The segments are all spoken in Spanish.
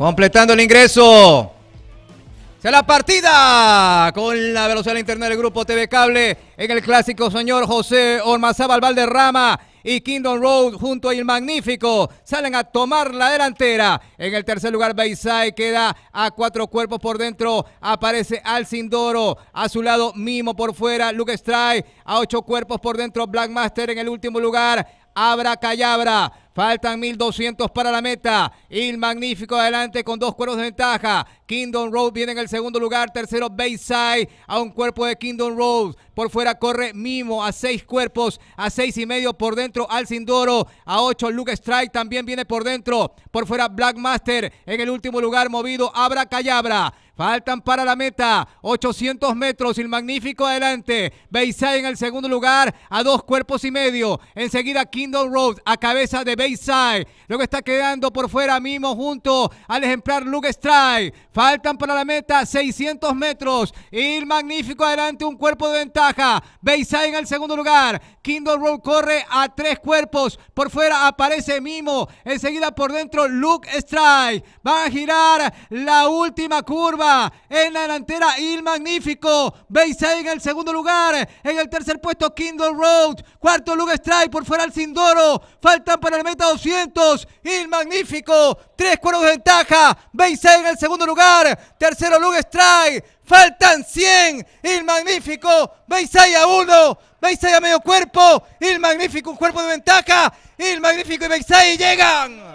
Completando el ingreso. Se la partida con la velocidad internet del grupo TV Cable en el clásico señor José Ormazábal Valderrama y Kingdom Road junto al Magnífico salen a tomar la delantera. En el tercer lugar Bayside queda a cuatro cuerpos por dentro. Aparece Alcindoro. A su lado Mimo por fuera. Luke Strike a ocho cuerpos por dentro. Black Master en el último lugar. Abra Callabra. Faltan 1200 para la meta. Il Magnífico adelante con dos cuerpos de ventaja. Kingdom Road viene en el segundo lugar. Tercero, Bayside a un cuerpo de Kingdom Road. Por fuera corre Mimo a seis cuerpos, a seis y medio por dentro. Alcindoro a ocho. Luke Strike también viene por dentro. Por fuera, Black Master en el último lugar movido. Abra Callabra. Faltan para la meta 800 metros. El magnífico adelante. Bayside en el segundo lugar a dos cuerpos y medio. Enseguida Kindle Road a cabeza de Bayside. Luego está quedando por fuera Mimo junto al ejemplar Luke Strike. Faltan para la meta 600 metros. El magnífico adelante un cuerpo de ventaja. Bayside en el segundo lugar. Kindle Road corre a tres cuerpos. Por fuera aparece Mimo. Enseguida por dentro Luke Strike. Van a girar la última curva. En la delantera, Il Magnífico. Beisai en el segundo lugar. En el tercer puesto, Kindle Road. Cuarto lugar, Strike por fuera el Sindoro. Faltan para el meta 200. Il Magnífico. Tres cuernos de ventaja. Beisai en el segundo lugar. Tercero lugar, Strike. Faltan 100. Il Magnífico. Beisai a uno Beisei a medio cuerpo. Il Magnífico, un cuerpo de ventaja. Il Magnífico y Beisai llegan.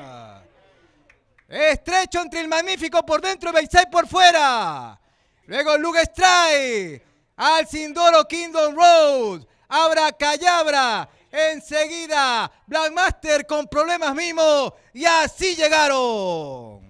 Estrecho entre el magnífico por dentro y 26 por fuera. Luego Luke Strike. Al Sindoro Kingdom Road. Abra Callabra. Enseguida Blackmaster con problemas mismos. Y así llegaron.